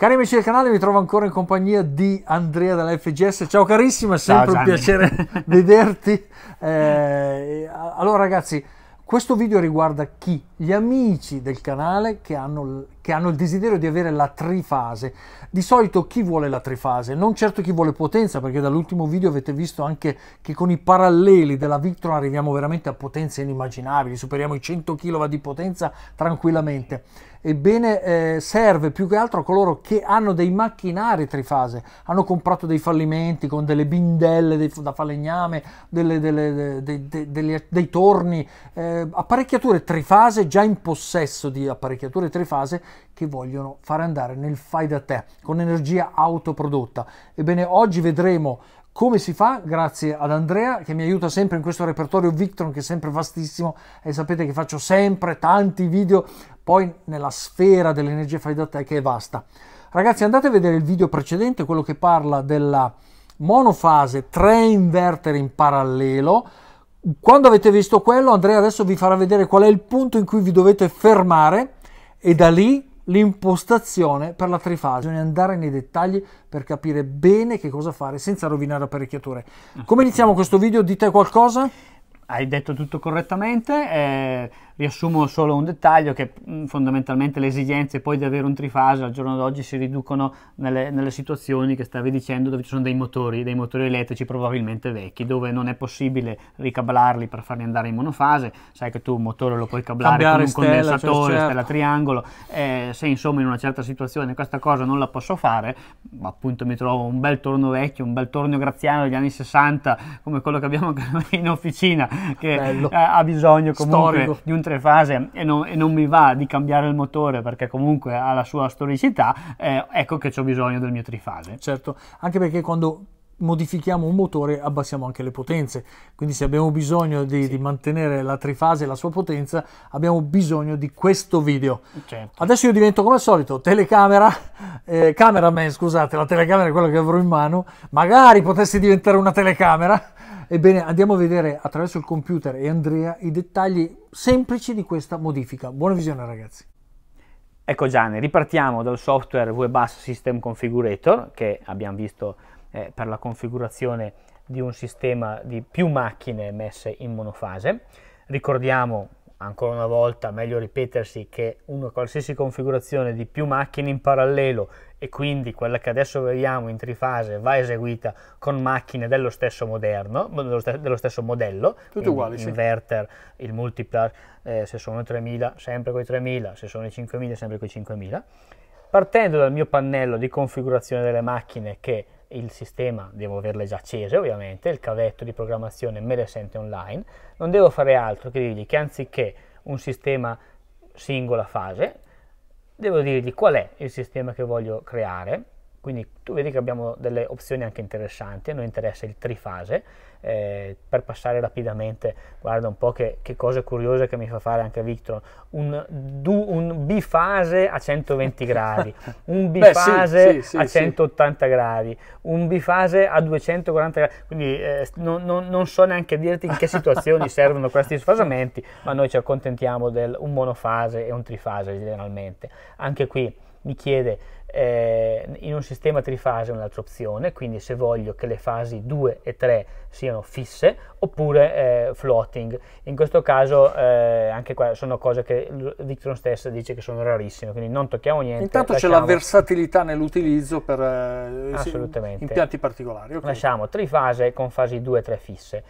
Cari amici del canale, mi trovo ancora in compagnia di Andrea della FGS. Ciao carissima, è sempre Ciao, un piacere vederti. Eh, allora ragazzi, questo video riguarda chi? Gli amici del canale che hanno, che hanno il desiderio di avere la trifase. Di solito chi vuole la trifase? Non certo chi vuole potenza, perché dall'ultimo video avete visto anche che con i paralleli della Victron arriviamo veramente a potenze inimmaginabili, superiamo i 100 kW di potenza tranquillamente. Ebbene, eh, serve più che altro a coloro che hanno dei macchinari trifase, hanno comprato dei fallimenti con delle bindelle dei, da falegname, delle, delle, de, de, dei torni, eh, apparecchiature trifase, già in possesso di apparecchiature trifase che vogliono far andare nel fai da te con energia autoprodotta. Ebbene, oggi vedremo come si fa, grazie ad Andrea che mi aiuta sempre in questo repertorio Victron che è sempre vastissimo e sapete che faccio sempre tanti video poi nella sfera dell'energia fai da te che è vasta. Ragazzi andate a vedere il video precedente, quello che parla della monofase, tre inverter in parallelo. Quando avete visto quello Andrea adesso vi farà vedere qual è il punto in cui vi dovete fermare e da lì l'impostazione per la trifase. Bisogna andare nei dettagli per capire bene che cosa fare senza rovinare apparecchiature. Come iniziamo questo video? Dite qualcosa? Hai detto tutto correttamente. Eh riassumo solo un dettaglio che mm, fondamentalmente le esigenze poi di avere un trifase al giorno d'oggi si riducono nelle, nelle, situazioni che stavi dicendo dove ci sono dei motori, dei motori elettrici probabilmente vecchi, dove non è possibile ricablarli per farli andare in monofase, sai che tu un motore lo puoi cablare Cambiare con un stella, cioè, condensatore, certo. stella triangolo, eh, se insomma in una certa situazione questa cosa non la posso fare, ma appunto mi trovo un bel torno vecchio, un bel torno graziano degli anni 60 come quello che abbiamo in officina che eh, ha bisogno comunque Storico. di un altre fasi e non, e non, mi va di cambiare il motore perché comunque ha la sua storicità, eh, ecco che ho bisogno del mio trifase. Certo, anche perché quando modifichiamo un motore abbassiamo anche le potenze quindi se abbiamo bisogno di, sì. di mantenere la trifase e la sua potenza abbiamo bisogno di questo video certo. adesso io divento come al solito telecamera eh, cameraman scusate la telecamera è quella che avrò in mano magari potessi diventare una telecamera Ebbene, andiamo a vedere attraverso il computer e Andrea i dettagli semplici di questa modifica. Buona visione ragazzi! Ecco Gianni, ripartiamo dal software WebAss System Configurator che abbiamo visto eh, per la configurazione di un sistema di più macchine messe in monofase. Ricordiamo ancora una volta meglio ripetersi che una qualsiasi configurazione di più macchine in parallelo e quindi quella che adesso vediamo in trifase va eseguita con macchine dello stesso moderno, dello, st dello stesso modello, tutti uguali, inverter, il multipler, eh, se sono 3000 sempre con i 3000, se sono i 5000 sempre con i 5000. Partendo dal mio pannello di configurazione delle macchine che il sistema devo averle già accese ovviamente, il cavetto di programmazione me le sente online, non devo fare altro che dirgli che anziché un sistema singola fase, devo dirgli qual è il sistema che voglio creare, quindi tu vedi che abbiamo delle opzioni anche interessanti, a noi interessa il trifase, eh, per passare rapidamente, guarda un po' che, che cose curiose che mi fa fare anche Victor, un, du, un bifase a 120 gradi, un bifase Beh, sì, sì, sì, a 180 gradi, un bifase a 240 gradi, quindi eh, non, non, non, so neanche dirti in che situazioni servono questi sfasamenti, ma noi ci accontentiamo del un monofase e un trifase generalmente. Anche qui mi chiede eh, in un sistema trifase è un'altra opzione, quindi se voglio che le fasi 2 e 3 siano fisse oppure eh, floating. In questo caso eh, anche qua sono cose che Victron stessa dice che sono rarissime, quindi non tocchiamo niente. Intanto lasciamo... c'è la versatilità nell'utilizzo per eh, impianti particolari. Okay. Lasciamo trifase con fasi 2 e 3 fisse.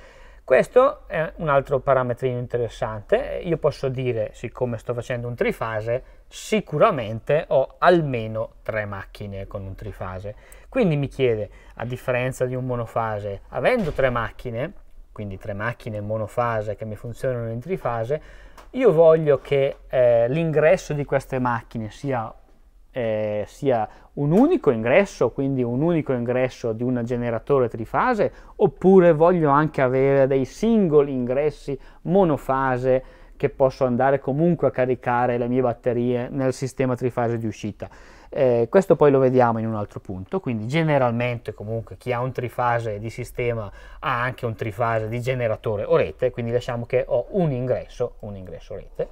Questo è un altro parametrino interessante, io posso dire, siccome sto facendo un trifase, sicuramente ho almeno tre macchine con un trifase. Quindi mi chiede, a differenza di un monofase, avendo tre macchine, quindi tre macchine monofase che mi funzionano in trifase, io voglio che eh, l'ingresso di queste macchine sia, eh, sia un unico ingresso, quindi un unico ingresso di un generatore trifase, oppure voglio anche avere dei singoli ingressi monofase che posso andare comunque a caricare le mie batterie nel sistema trifase di uscita. Eh, questo poi lo vediamo in un altro punto, quindi generalmente comunque chi ha un trifase di sistema ha anche un trifase di generatore o rete, quindi lasciamo che ho un ingresso, un ingresso rete.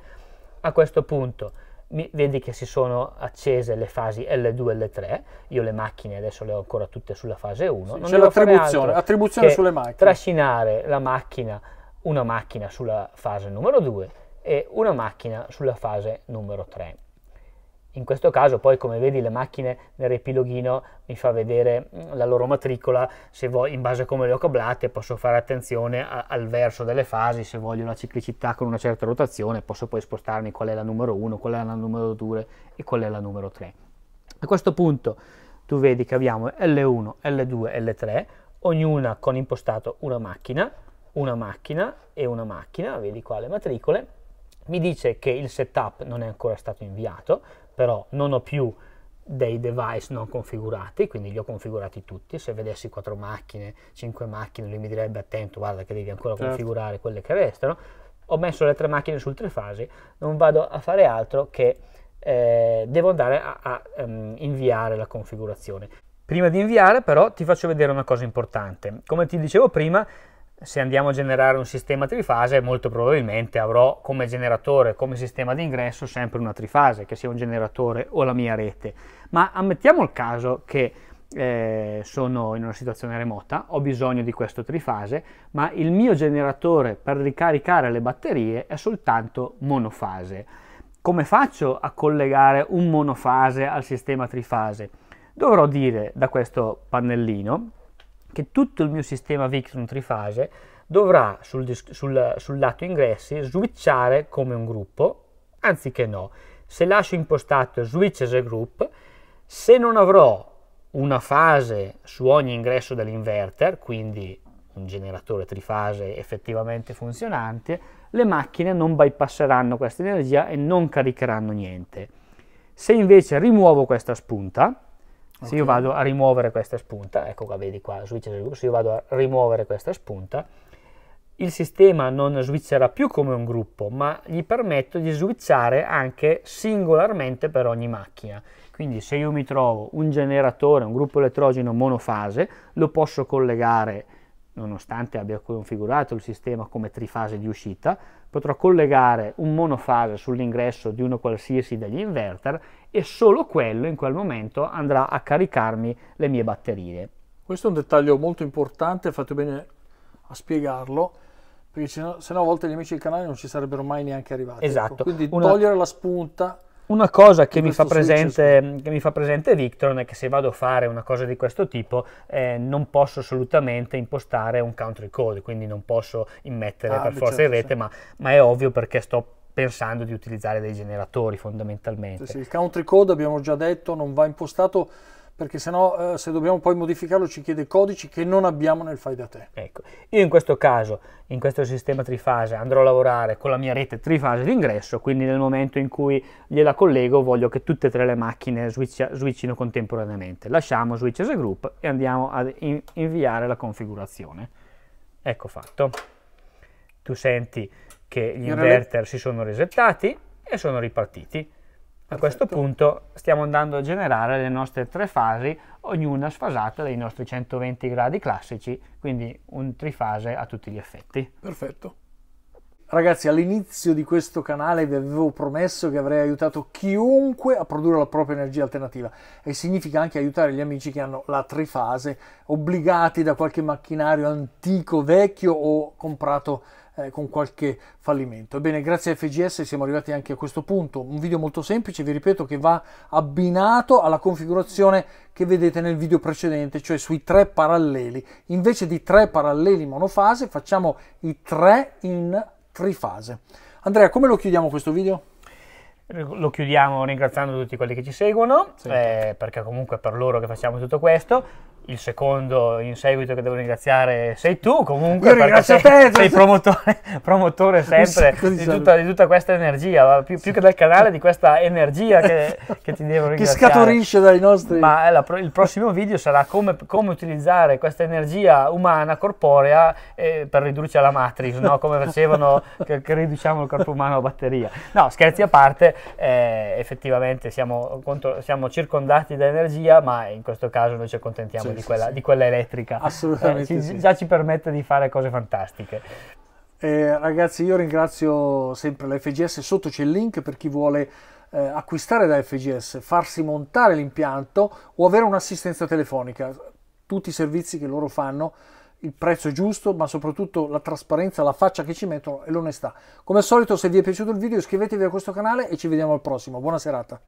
A questo punto mi, vedi che si sono accese le fasi L2 e L3, io le macchine adesso le ho ancora tutte sulla fase 1. Sì, non c'è l'attribuzione, attribuzione sulle macchine. Trascinare la macchina una macchina sulla fase numero 2 e una macchina sulla fase numero 3. In questo caso poi come vedi le macchine nel repiloghino mi fa vedere mm, la loro matricola, se voglio, in base a come le ho cablate posso fare attenzione a, al verso delle fasi, se voglio una ciclicità con una certa rotazione posso poi spostarmi qual è la numero 1, qual è la numero 2 e qual è la numero 3. A questo punto tu vedi che abbiamo L1, L2, L3, ognuna con impostato una macchina, una macchina e una macchina, vedi qua le matricole, mi dice che il setup non è ancora stato inviato, però non ho più dei device non configurati, quindi li ho configurati tutti, se vedessi quattro macchine, cinque macchine, lui mi direbbe attento, guarda che devi ancora certo. configurare quelle che restano, ho messo le tre macchine sul tre fasi, non vado a fare altro che eh, devo andare a, a um, inviare la configurazione. Prima di inviare però ti faccio vedere una cosa importante, come ti dicevo prima se andiamo a generare un sistema trifase molto probabilmente avrò come generatore, come sistema di ingresso sempre una trifase, che sia un generatore o la mia rete. Ma ammettiamo il caso che eh, sono in una situazione remota, ho bisogno di questo trifase, ma il mio generatore per ricaricare le batterie è soltanto monofase. Come faccio a collegare un monofase al sistema trifase? Dovrò dire da questo pannellino che tutto il mio sistema Victron trifase dovrà sul, sul, sul lato ingressi switchare come un gruppo, anziché no. Se lascio impostato switch as a group, se non avrò una fase su ogni ingresso dell'inverter, quindi un generatore trifase effettivamente funzionante, le macchine non bypasseranno questa energia e non caricheranno niente. Se invece rimuovo questa spunta, Okay. Se io vado a rimuovere questa spunta, ecco qua vedi qua, switch, se io vado a rimuovere questa spunta, il sistema non switcherà più come un gruppo, ma gli permetto di switchare anche singolarmente per ogni macchina. Quindi se io mi trovo un generatore, un gruppo elettrogeno monofase, lo posso collegare nonostante abbia configurato il sistema come trifase di uscita, potrò collegare un monofase sull'ingresso di uno qualsiasi degli inverter e solo quello in quel momento andrà a caricarmi le mie batterie. Questo è un dettaglio molto importante, fate bene a spiegarlo, perché se no, a volte gli amici del canale non ci sarebbero mai neanche arrivati. Ecco. Esatto. Ecco. Quindi Una... togliere la spunta una cosa che mi, presente, mm, che mi, fa presente, Victor è che se vado a fare una cosa di questo tipo eh, non posso assolutamente impostare un country code, quindi non posso immettere ah, per forza certo, in rete, sì. ma, ma è ovvio perché sto pensando di utilizzare dei generatori fondamentalmente. Sì, sì, il country code abbiamo già detto non va impostato perché sennò eh, se dobbiamo poi modificarlo ci chiede codici che non abbiamo nel fai da te. Ecco, io in questo caso, in questo sistema trifase, andrò a lavorare con la mia rete trifase d'ingresso, quindi nel momento in cui gliela collego voglio che tutte e tre le macchine switch, switchino contemporaneamente. Lasciamo switch as a group e andiamo ad in inviare la configurazione. Ecco fatto. Tu senti che gli inverter si sono resettati e sono ripartiti. A questo certo. punto stiamo andando a generare le nostre tre fasi, ognuna sfasata dai nostri 120 gradi classici, quindi un trifase a tutti gli effetti. Perfetto. Ragazzi, all'inizio di questo canale vi avevo promesso che avrei aiutato chiunque a produrre la propria energia alternativa e significa anche aiutare gli amici che hanno la trifase, obbligati da qualche macchinario antico, vecchio o comprato eh, con qualche fallimento. Ebbene, grazie a FGS siamo arrivati anche a questo punto. Un video molto semplice, vi ripeto, che va abbinato alla configurazione che vedete nel video precedente, cioè sui tre paralleli. Invece di tre paralleli monofase, facciamo i tre in trifase. Andrea, come lo chiudiamo questo video? Lo chiudiamo ringraziando tutti quelli che ci seguono, sì. eh, perché comunque è per loro che facciamo tutto questo il secondo in seguito che devo ringraziare sei tu comunque. Io ringrazio sei, te! Sei promotore, promotore sempre di tutta, di tutta, questa energia, più, più, che del canale, di questa energia che, che ti devo ringraziare. Che scaturisce dai nostri... Ma eh, la, il prossimo video sarà come, come, utilizzare questa energia umana, corporea, eh, per ridurci alla matrix, no? come facevano che, che, riduciamo il corpo umano a batteria. No, scherzi a parte, eh, effettivamente siamo, contro, siamo, circondati da energia, ma in questo caso noi ci accontentiamo sì di quella, di quella elettrica. Eh, Assolutamente. Eh, ci, già ci permette di fare cose fantastiche. Eh, ragazzi, io ringrazio sempre la FGS. Sotto c'è il link per chi vuole eh, acquistare da FGS, farsi montare l'impianto o avere un'assistenza telefonica. Tutti i servizi che loro fanno, il prezzo giusto, ma soprattutto la trasparenza, la faccia che ci mettono e l'onestà. Come al solito, se vi è piaciuto il video, iscrivetevi a questo canale e ci vediamo al prossimo. Buona serata.